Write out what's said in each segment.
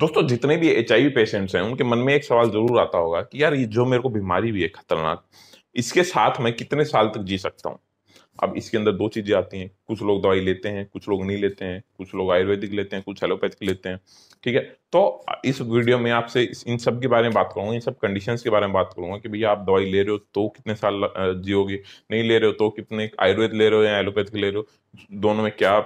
दोस्तों जितने भी एच पेशेंट्स हैं उनके मन में एक सवाल जरूर आता होगा कि यार ये जो मेरे को बीमारी भी है खतरनाक इसके साथ मैं कितने साल तक जी सकता हूँ अब इसके अंदर दो चीज़ें आती हैं कुछ लोग दवाई लेते हैं कुछ लोग नहीं लेते हैं कुछ लोग आयुर्वेदिक लेते हैं कुछ एलोपैथिक लेते हैं ठीक है तो इस वीडियो में आपसे इन सब के बारे में बात करूँगा इन सब कंडीशन के बारे में बात करूंगा कि भैया आप दवाई ले रहे हो तो कितने साल जियोगे नहीं ले रहे हो तो कितने आयुर्वेद ले रहे हो या एलोपैथिक ले रहे हो दोनों में क्या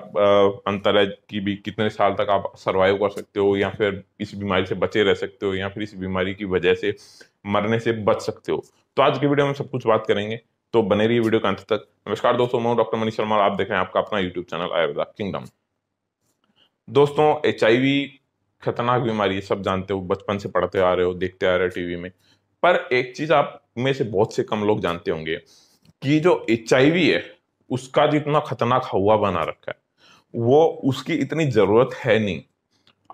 अंतर है कि भी कितने साल तक आप सर्वाइव कर सकते हो या फिर इस बीमारी से बचे रह सकते हो या फिर इस बीमारी की वजह से मरने से बच सकते हो तो आज के वीडियो में सब कुछ बात करेंगे तो बने रही वीडियो के अंत तक नमस्कार दोस्तों मैं डॉक्टर मनीष शर्मा आप देख रहे हैं आपका अपना यूट्यूब चैनल आयुर्वेदा किंगडम दोस्तों एच खतरनाक बीमारी सब जानते हो बचपन से पढ़ते आ रहे हो देखते आ रहे हो टीवी में पर एक चीज आप में से बहुत से कम लोग जानते होंगे कि जो एच है उसका जितना खतरनाक हवा बना रखा है वो उसकी इतनी जरूरत है नहीं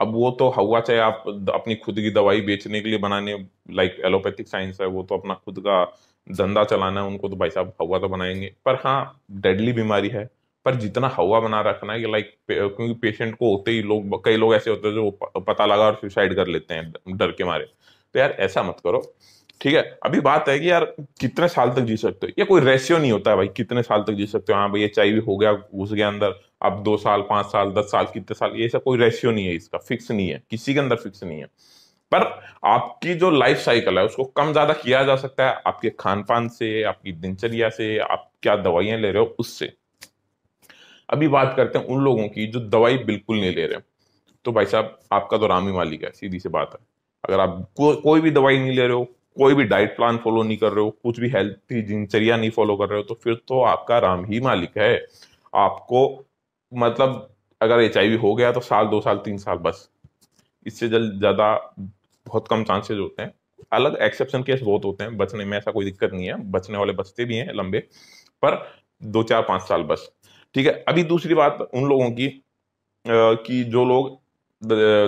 अब वो तो हवा चाहे आप अपनी खुद की दवाई बेचने के लिए बनाने लाइक एलोपैथिक साइंस है वो तो अपना खुद का धंधा चलाना है उनको तो भाई साहब हवा तो बनाएंगे पर हाँ डेडली बीमारी है पर जितना हवा बना रखना है कि लाइक क्योंकि पेशेंट को होते ही लोग कई लोग ऐसे होते हैं जो पता लगा और सुसाइड कर लेते हैं डर के मारे तो यार ऐसा मत करो ठीक है अभी बात है कि यार कितने साल तक जी सकते हो ये कोई रेशियो नहीं होता है भाई कितने साल तक जी सकते हो हाँ भाई एच हो गया घुस गया अंदर अब दो साल पांच साल दस साल कितने साल ये ऐसा कोई रेशियो नहीं है इसका फिक्स नहीं है किसी के अंदर फिक्स नहीं है पर आपकी जो लाइफ साइकिल है उसको कम ज़्यादा किया जा सकता है आपके खान पान से आपकी दिनचर्या से आप क्या दवाइयां ले रहे हो उससे अभी बात करते हैं उन लोगों की जो दवाई बिल्कुल नहीं ले रहे तो भाई साहब आपका तो रामी मालिक है सीधी सी बात है अगर आप को, कोई भी दवाई नहीं ले रहे हो कोई भी डाइट प्लान फॉलो नहीं कर रहे हो कुछ भी हेल्थी दिनचर्या नहीं फॉलो कर रहे हो तो फिर तो आपका राम ही मालिक है आपको मतलब अगर एच हो गया तो साल दो साल तीन साल बस इससे जल्द ज़्यादा बहुत कम चांसेज होते हैं अलग एक्सेप्शन केस बहुत होते हैं बचने में ऐसा कोई दिक्कत नहीं है बचने वाले बचते भी हैं लंबे पर दो चार पाँच साल बस ठीक है अभी दूसरी बात उन लोगों की कि जो लोग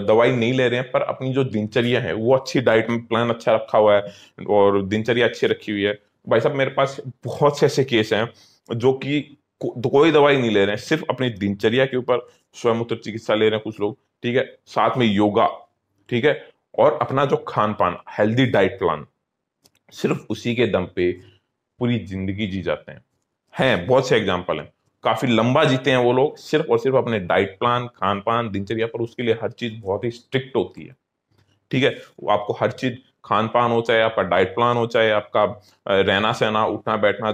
दवाई नहीं ले रहे हैं पर अपनी जो दिनचर्या है वो अच्छी डाइट में प्लान अच्छा रखा हुआ है और दिनचर्या अच्छी रखी हुई है भाई साहब मेरे पास बहुत से ऐसे केस हैं जो कि को, तो कोई दवाई नहीं ले रहे हैं सिर्फ अपनी दिनचर्या के ऊपर स्वयं उत्तर चिकित्सा ले रहे हैं कुछ लोग ठीक है साथ में योगा ठीक है और अपना जो खान पान हेल्दी डाइट प्लान सिर्फ उसी के दम पे पूरी जिंदगी जी जाते हैं हैं बहुत से एग्जाम्पल हैं काफी लंबा जीते हैं वो लोग सिर्फ और सिर्फ अपने डाइट प्लान खान पान दिनचर्या पर उसके लिए हर चीज बहुत ही स्ट्रिक्ट होती है ठीक है आपको हर चीज खान पान हो चाहे आपका डाइट प्लान हो चाहे आपका रहना सहना उठना बैठना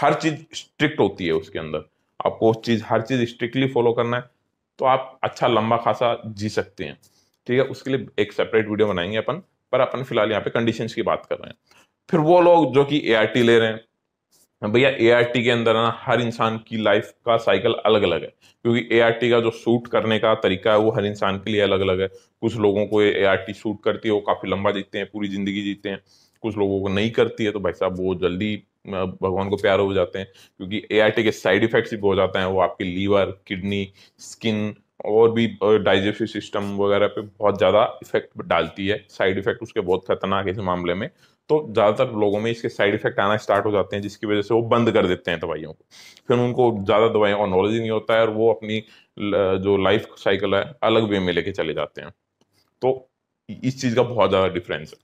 हर चीज स्ट्रिक्ट होती है उसके अंदर आपको उस चीज हर चीज स्ट्रिक्टली फॉलो करना है तो आप अच्छा लंबा खासा जी सकते हैं ठीक है उसके लिए एक सेपरेट वीडियो बनाएंगे अपन पर अपन फिलहाल यहाँ पे कंडीशन की बात कर रहे हैं फिर वो लोग जो कि ए ले रहे हैं भैया ए के अंदर ना हर इंसान की लाइफ का साइकिल अलग अलग है क्योंकि ए का जो सूट करने का तरीका है वो हर इंसान के लिए अलग अलग है कुछ लोगों को ए सूट करती है वो काफ़ी लंबा जीतते हैं पूरी ज़िंदगी जीते हैं कुछ लोगों को नहीं करती है तो भाई साहब वो जल्दी भगवान को प्यार हो जाते हैं क्योंकि ए के साइड इफेक्ट्स भी हो जाते हैं वो आपकी लीवर किडनी स्किन और भी डाइजेस्टिव सिस्टम वगैरह पे बहुत ज़्यादा इफेक्ट डालती है साइड इफेक्ट उसके बहुत खतरनाक है इस मामले में तो ज़्यादातर लोगों में इसके साइड इफेक्ट आना स्टार्ट हो जाते हैं जिसकी वजह से वो बंद कर देते हैं दवाइयों को फिर उनको ज़्यादा दवाइयों का नॉलेज नहीं होता है और वो अपनी जो लाइफ साइकिल है अलग वे में लेके चले जाते हैं तो इस चीज़ का बहुत ज़्यादा डिफरेंस है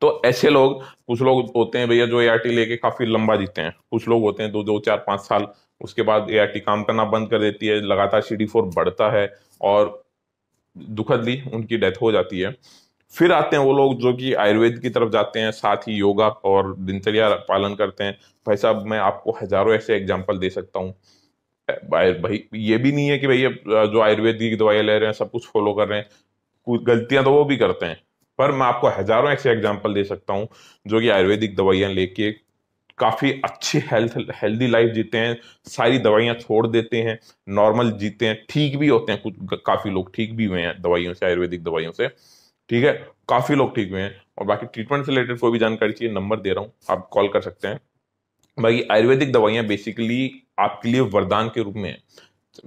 तो ऐसे लोग कुछ लोग होते हैं भैया जो ए लेके काफ़ी लंबा जीते हैं कुछ लोग होते हैं दो तो दो चार पाँच साल उसके बाद ए काम करना बंद कर देती है लगातार सी डी बढ़ता है और दुखदली उनकी डेथ हो जाती है फिर आते हैं वो लोग जो कि आयुर्वेद की तरफ जाते हैं साथ ही योगा और दिनचर्या पालन करते हैं भाई साहब मैं आपको हजारों ऐसे एग्जाम्पल दे सकता हूँ भाई ये भी नहीं है कि भाई जो आयुर्वेद की दवाइयाँ ले रहे हैं सब कुछ फॉलो कर रहे हैं कुछ गलतियां तो वो भी करते हैं पर मैं आपको हजारों ऐसे एग्जाम्पल दे सकता हूँ जो कि आयुर्वेदिक दवाइयाँ लेके काफ़ी अच्छी हेल्थ हेल्दी लाइफ जीते हैं सारी दवाइयाँ छोड़ देते हैं नॉर्मल जीते हैं ठीक भी होते हैं कुछ काफ़ी लोग ठीक भी हुए हैं दवाइयों से आयुर्वेदिक दवाइयों से ठीक है काफ़ी लोग ठीक हुए हैं और बाकी ट्रीटमेंट से रिलेटेड कोई भी जानकारी चाहिए नंबर दे रहा हूँ आप कॉल कर सकते हैं बाकी आयुर्वेदिक दवाइयाँ बेसिकली आपके लिए वरदान के रूप में है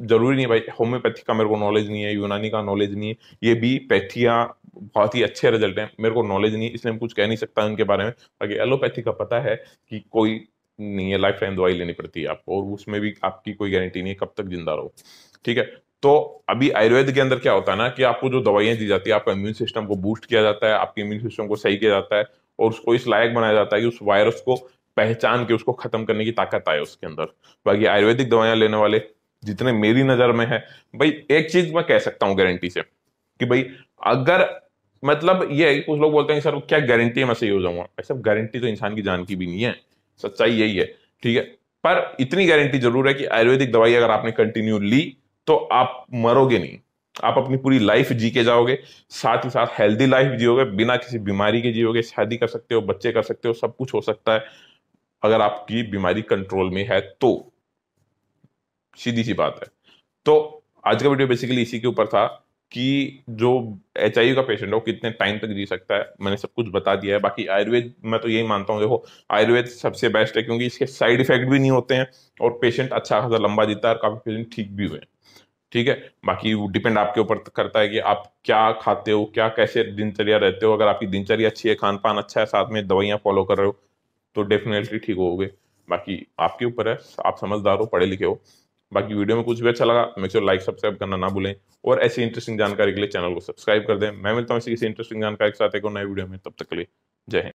जरूरी नहीं भाई होम्योपैथी का मेरे को नॉलेज नहीं है यूनानी का नॉलेज नहीं है ये भी पैथिया बहुत ही अच्छे रिजल्ट हैं मेरे को नॉलेज नहीं इसलिए मैं कुछ कह नहीं सकता उनके बारे में बाकी एलोपैथी का पता है कि कोई नहीं है लाइफ टाइम दवाई लेनी पड़ती है आपको और उसमें भी आपकी कोई गारंटी नहीं है कब तक जिंदा रहो ठीक है तो अभी आयुर्वेद के अंदर क्या होता है ना कि आपको जो दवाइयां दी जाती है आपका इम्यून सिस्टम को बूस्ट किया जाता है आपके इम्यून सिस्टम को सही किया जाता है और उसको इस लायक बनाया जाता है कि उस वायरस को पहचान के उसको खत्म करने की ताकत आए उसके अंदर बाकी आयुर्वेदिक दवाइयां लेने वाले जितने मेरी नजर में है भाई एक चीज मैं कह सकता हूँ गारंटी से कि भाई अगर मतलब ये है कुछ लोग बोलते हैं सर क्या गारंटी है मैं सही हो जाऊंगा ऐसा गारंटी तो इंसान की जान की भी नहीं है सच्चाई यही है ठीक है पर इतनी गारंटी जरूर है कि आयुर्वेदिक दवाई अगर आपने कंटिन्यू ली तो आप मरोगे नहीं आप अपनी पूरी लाइफ जी के जाओगे साथ ही साथ हेल्दी लाइफ जियोगे बिना किसी बीमारी के जियोगे शादी कर सकते हो बच्चे कर सकते हो सब कुछ हो सकता है अगर आपकी बीमारी कंट्रोल में है तो सीधी सी बात है तो आज का वीडियो बेसिकली इसी के ऊपर था कि जो एच का पेशेंट हो कितने टाइम तक जी सकता है मैंने सब कुछ बता दिया है बाकी आयुर्वेद मैं तो यही मानता हूँ देखो आयुर्वेद सबसे बेस्ट है क्योंकि इसके साइड इफेक्ट भी नहीं होते हैं और पेशेंट अच्छा खासा लंबा जीता है और काफ़ी पेशेंट ठीक भी हुए ठीक है बाकी वो डिपेंड आपके ऊपर करता है कि आप क्या खाते हो क्या कैसे दिनचर्या रहते हो अगर आपकी दिनचर्या अच्छी है खान पान अच्छा है साथ में दवाइयाँ फॉलो कर रहे हो तो डेफिनेटली ठीक हो बाकी आपके ऊपर है आप समझदार हो पढ़े लिखे हो बाकी वीडियो में कुछ भी अच्छा लगा मेक श्योर लाइक सब्सक्राइब करना ना भूलें और ऐसी इंटरेस्टिंग जानकारी के लिए चैनल को सब्सक्राइब कर दें मैं मिलता हूँ ऐसी किसी इंटरेस्टिंग जानकारी के साथ एक और नए वीडियो में तब तक के लिए जय हिंद